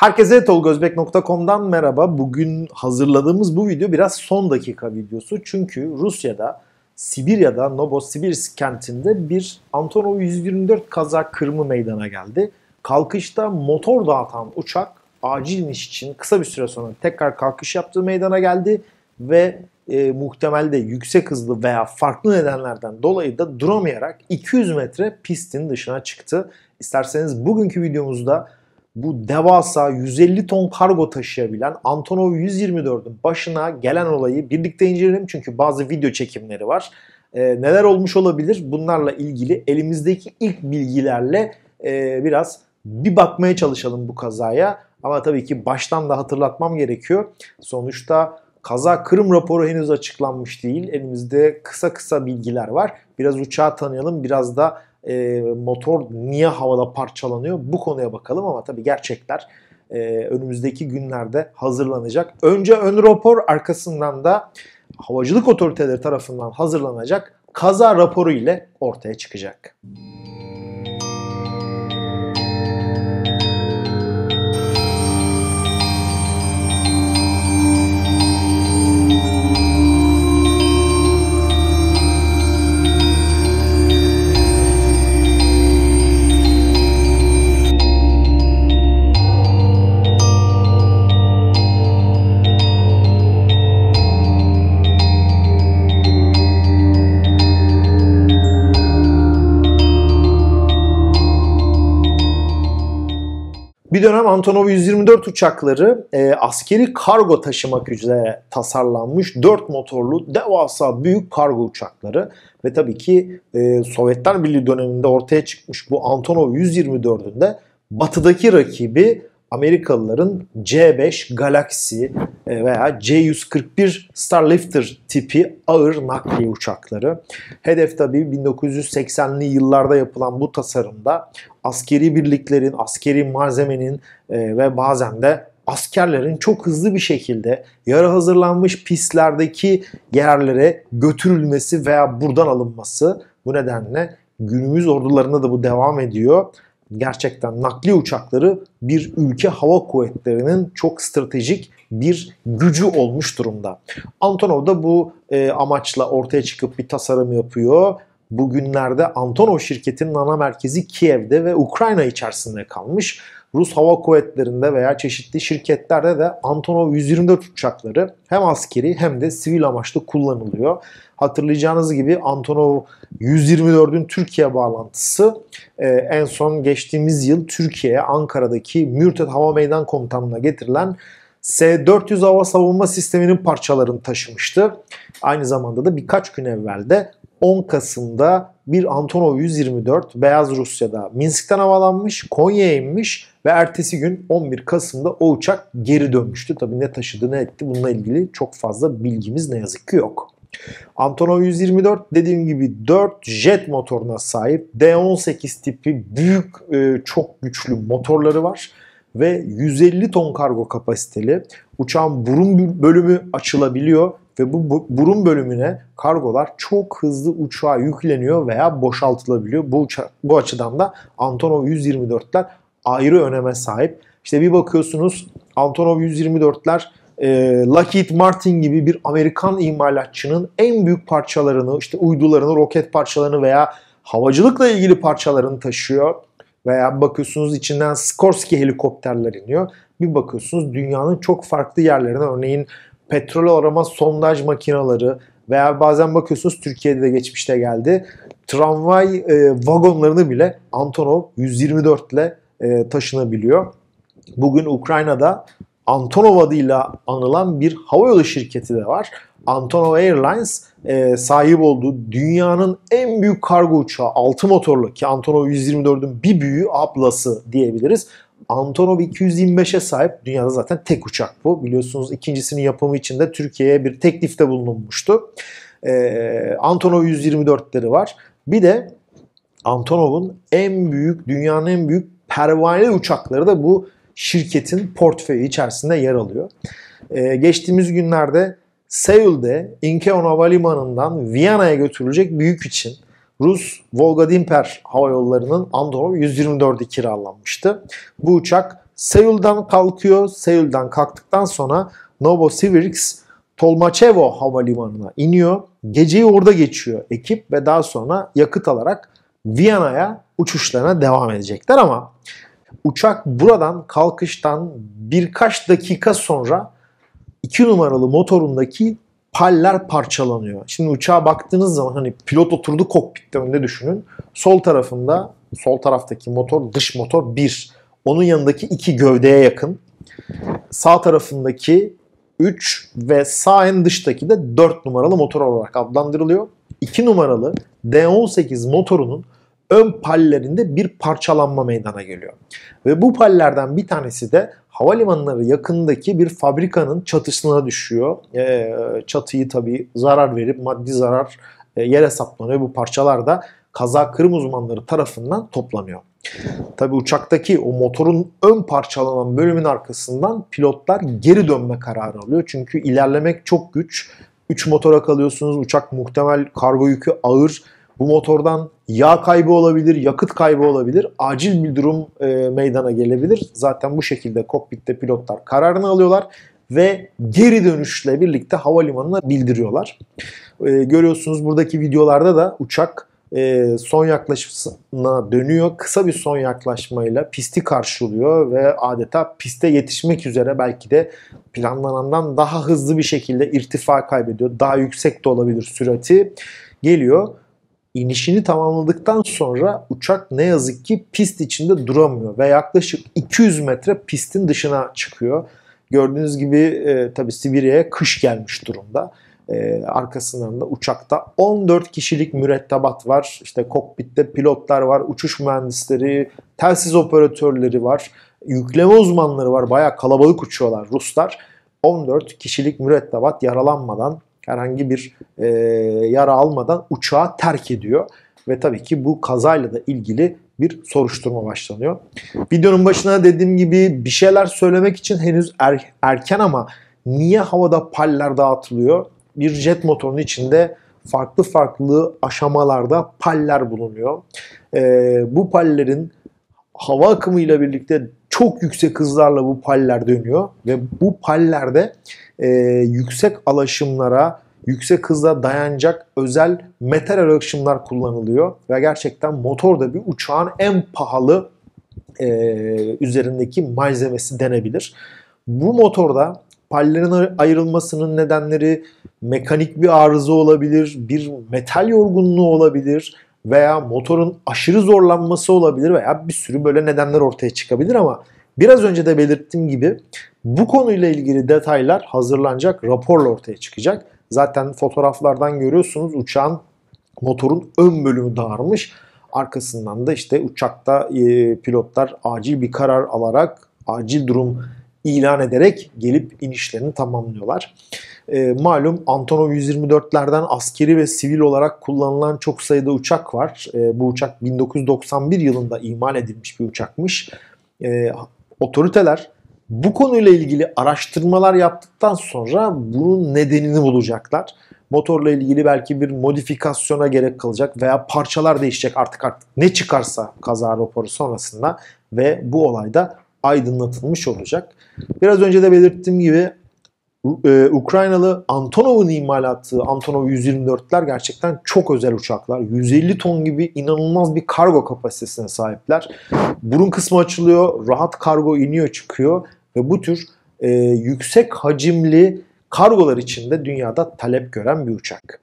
Herkese tolgozbek.com'dan merhaba. Bugün hazırladığımız bu video biraz son dakika videosu. Çünkü Rusya'da Sibirya'da Novosibirsk kentinde bir Antonov 124 kaza kırımı meydana geldi. Kalkışta motor dağıtan uçak acil iniş için kısa bir süre sonra tekrar kalkış yaptığı meydana geldi ve e, muhtemelde yüksek hızlı veya farklı nedenlerden dolayı da duramayarak 200 metre pistin dışına çıktı. İsterseniz bugünkü videomuzda bu devasa 150 ton kargo taşıyabilen Antonov 124'ün başına gelen olayı birlikte inceleyelim. Çünkü bazı video çekimleri var. E, neler olmuş olabilir bunlarla ilgili elimizdeki ilk bilgilerle e, biraz bir bakmaya çalışalım bu kazaya. Ama tabii ki baştan da hatırlatmam gerekiyor. Sonuçta kaza Kırım raporu henüz açıklanmış değil. Elimizde kısa kısa bilgiler var. Biraz uçağı tanıyalım, biraz da e, motor niye havada parçalanıyor bu konuya bakalım ama tabii gerçekler e, önümüzdeki günlerde hazırlanacak. Önce ön rapor arkasından da havacılık otoriteleri tarafından hazırlanacak kaza raporu ile ortaya çıkacak. Müzik bir dönem Antonov 124 uçakları e, askeri kargo taşımak üzere tasarlanmış dört motorlu devasa büyük kargo uçakları ve tabii ki e, Sovyetler Birliği döneminde ortaya çıkmış bu Antonov 124'ünde batıdaki rakibi Amerikalıların C5 Galaxy e, veya C141 Starlifter tipi ağır nakliye uçakları. Hedef tabii 1980'li yıllarda yapılan bu tasarımda askeri birliklerin, askeri malzemenin e, ve bazen de askerlerin çok hızlı bir şekilde yarı hazırlanmış pistlerdeki yerlere götürülmesi veya buradan alınması bu nedenle günümüz ordularında da bu devam ediyor gerçekten nakli uçakları bir ülke hava kuvvetlerinin çok stratejik bir gücü olmuş durumda. Antonov da bu e, amaçla ortaya çıkıp bir tasarım yapıyor. Bugünlerde Antonov şirketinin ana merkezi Kiev'de ve Ukrayna içerisinde kalmış. Rus Hava Kuvvetleri'nde veya çeşitli şirketlerde de Antonov 124 uçakları hem askeri hem de sivil amaçlı kullanılıyor. Hatırlayacağınız gibi Antonov 124'ün Türkiye bağlantısı e, en son geçtiğimiz yıl Türkiye'ye Ankara'daki Mürtet Hava Meydan Komutanlığı'na getirilen S-400 hava savunma sisteminin parçalarını taşımıştı. Aynı zamanda da birkaç gün evvel de 10 Kasım'da bir Antonov 124 Beyaz Rusya'da Minsk'ten havalanmış, Konya'ya inmiş ve ertesi gün 11 Kasım'da o uçak geri dönmüştü. Tabi ne taşıdı ne etti bununla ilgili çok fazla bilgimiz ne yazık ki yok. Antonov 124 dediğim gibi 4 jet motoruna sahip D18 tipi büyük e, çok güçlü motorları var ve 150 ton kargo kapasiteli. Uçağın burun bölümü açılabiliyor ve bu, burun bölümüne kargolar çok hızlı uçağa yükleniyor veya boşaltılabiliyor. Bu, uça, bu açıdan da Antonov 124'ler ayrı öneme sahip. İşte bir bakıyorsunuz Antonov 124'ler e, Lockheed Martin gibi bir Amerikan imalatçının en büyük parçalarını, işte uydularını, roket parçalarını veya havacılıkla ilgili parçalarını taşıyor. Veya bakıyorsunuz içinden Skorsky helikopterler iniyor. Bir bakıyorsunuz dünyanın çok farklı yerlerine örneğin petrol arama sondaj makineleri veya bazen bakıyorsunuz Türkiye'de de geçmişte geldi. Tramvay e, vagonlarını bile Antonov 124 ile e, taşınabiliyor. Bugün Ukrayna'da Antonov adıyla anılan bir havayolu şirketi de var. Antonov Airlines e, sahip olduğu dünyanın en büyük kargo uçağı 6 motorlu ki Antonov 124'ün bir büyüğü ablası diyebiliriz. Antonov 225'e sahip dünyada zaten tek uçak bu. Biliyorsunuz ikincisinin yapımı için de Türkiye'ye bir teklifte bulunmuştu. Ee, Antonov 124'leri var. Bir de Antonov'un en büyük, dünyanın en büyük pervane uçakları da bu şirketin portföyü içerisinde yer alıyor. Ee, geçtiğimiz günlerde Seul'de Incheon Havalimanı'ndan Viyana'ya götürülecek büyük için Rus Volga-Dnipro hava yollarının Andorov 124'ü kiralanmıştı. Bu uçak Seul'dan kalkıyor. Seul'dan kalktıktan sonra Novosibirsk Tolmachevo havalimanına iniyor. Geceyi orada geçiyor ekip ve daha sonra yakıt alarak Viyana'ya uçuşlarına devam edecekler ama uçak buradan kalkıştan birkaç dakika sonra 2 numaralı motorundaki paller parçalanıyor. Şimdi uçağa baktığınız zaman hani pilot oturdu kokpitte önde düşünün. Sol tarafında sol taraftaki motor dış motor 1. Onun yanındaki 2 gövdeye yakın. Sağ tarafındaki 3 ve sağ en dıştaki de 4 numaralı motor olarak adlandırılıyor. 2 numaralı D18 motorunun ön pallerinde bir parçalanma meydana geliyor. Ve bu pallerden bir tanesi de havalimanları yakındaki bir fabrikanın çatısına düşüyor. Ee, çatıyı tabii zarar verip maddi zarar e, yere saplanıyor. Bu parçalar da kaza kırım uzmanları tarafından toplanıyor. Tabi uçaktaki o motorun ön parçalanan bölümün arkasından pilotlar geri dönme kararı alıyor. Çünkü ilerlemek çok güç. 3 motora kalıyorsunuz. Uçak muhtemel kargo yükü ağır bu motordan yağ kaybı olabilir, yakıt kaybı olabilir. Acil bir durum e, meydana gelebilir. Zaten bu şekilde kokpitte pilotlar kararını alıyorlar ve geri dönüşle birlikte havalimanına bildiriyorlar. E, görüyorsunuz buradaki videolarda da uçak e, son yaklaşımına dönüyor. Kısa bir son yaklaşmayla pisti karşılıyor ve adeta piste yetişmek üzere belki de planlanandan daha hızlı bir şekilde irtifa kaybediyor. Daha yüksek de olabilir sürati geliyor İnişini tamamladıktan sonra uçak ne yazık ki pist içinde duramıyor ve yaklaşık 200 metre pistin dışına çıkıyor. Gördüğünüz gibi e, tabi Sibirya'ya kış gelmiş durumda. E, arkasından da uçakta 14 kişilik mürettebat var. İşte kokpitte pilotlar var, uçuş mühendisleri, telsiz operatörleri var, yükleme uzmanları var. Baya kalabalık uçuyorlar Ruslar. 14 kişilik mürettebat yaralanmadan herhangi bir e, yara almadan uçağı terk ediyor. Ve tabii ki bu kazayla da ilgili bir soruşturma başlanıyor. Videonun başına dediğim gibi bir şeyler söylemek için henüz er, erken ama niye havada paller dağıtılıyor? Bir jet motorunun içinde farklı farklı aşamalarda paller bulunuyor. E, bu pallerin hava akımıyla birlikte çok yüksek hızlarla bu paller dönüyor ve bu pallerde e, yüksek alaşımlara, yüksek hızla dayanacak özel metal alaşımlar kullanılıyor ve gerçekten motor da bir uçağın en pahalı e, üzerindeki malzemesi denebilir. Bu motorda pallerin ayrılmasının nedenleri mekanik bir arıza olabilir, bir metal yorgunluğu olabilir, veya motorun aşırı zorlanması olabilir veya bir sürü böyle nedenler ortaya çıkabilir ama biraz önce de belirttiğim gibi bu konuyla ilgili detaylar hazırlanacak raporla ortaya çıkacak. Zaten fotoğraflardan görüyorsunuz uçağın motorun ön bölümü dağılmış. Arkasından da işte uçakta e, pilotlar acil bir karar alarak acil durum ilan ederek gelip inişlerini tamamlıyorlar. E, malum Antonov 124'lerden askeri ve sivil olarak kullanılan çok sayıda uçak var. E, bu uçak 1991 yılında imal edilmiş bir uçakmış. E, otoriteler bu konuyla ilgili araştırmalar yaptıktan sonra bunun nedenini bulacaklar. Motorla ilgili belki bir modifikasyona gerek kalacak veya parçalar değişecek artık artık ne çıkarsa kaza raporu sonrasında ve bu olayda aydınlatılmış olacak. Biraz önce de belirttiğim gibi e, Ukraynalı Antonov'un imalatı Antonov 124'ler gerçekten çok özel uçaklar. 150 ton gibi inanılmaz bir kargo kapasitesine sahipler. Burun kısmı açılıyor, rahat kargo iniyor çıkıyor ve bu tür e, yüksek hacimli kargolar içinde dünyada talep gören bir uçak.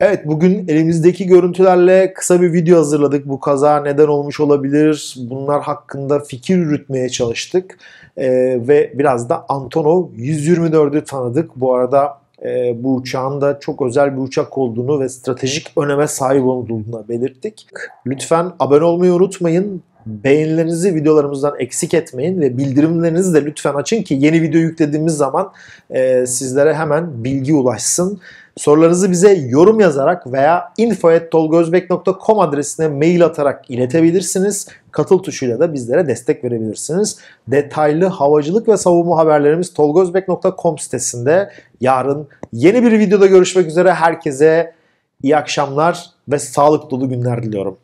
Evet bugün elimizdeki görüntülerle kısa bir video hazırladık. Bu kaza neden olmuş olabilir? Bunlar hakkında fikir yürütmeye çalıştık. Ee, ve biraz da Antonov 124'ü tanıdık. Bu arada e, bu uçağın da çok özel bir uçak olduğunu ve stratejik öneme sahip olduğunu belirttik. Lütfen abone olmayı unutmayın. Beğenilerinizi videolarımızdan eksik etmeyin ve bildirimlerinizi de lütfen açın ki yeni video yüklediğimiz zaman e, sizlere hemen bilgi ulaşsın. Sorularınızı bize yorum yazarak veya info.tolgozbek.com adresine mail atarak iletebilirsiniz. Katıl tuşuyla da bizlere destek verebilirsiniz. Detaylı havacılık ve savunma haberlerimiz tolgozbek.com sitesinde. Yarın yeni bir videoda görüşmek üzere. Herkese iyi akşamlar ve sağlık dolu günler diliyorum.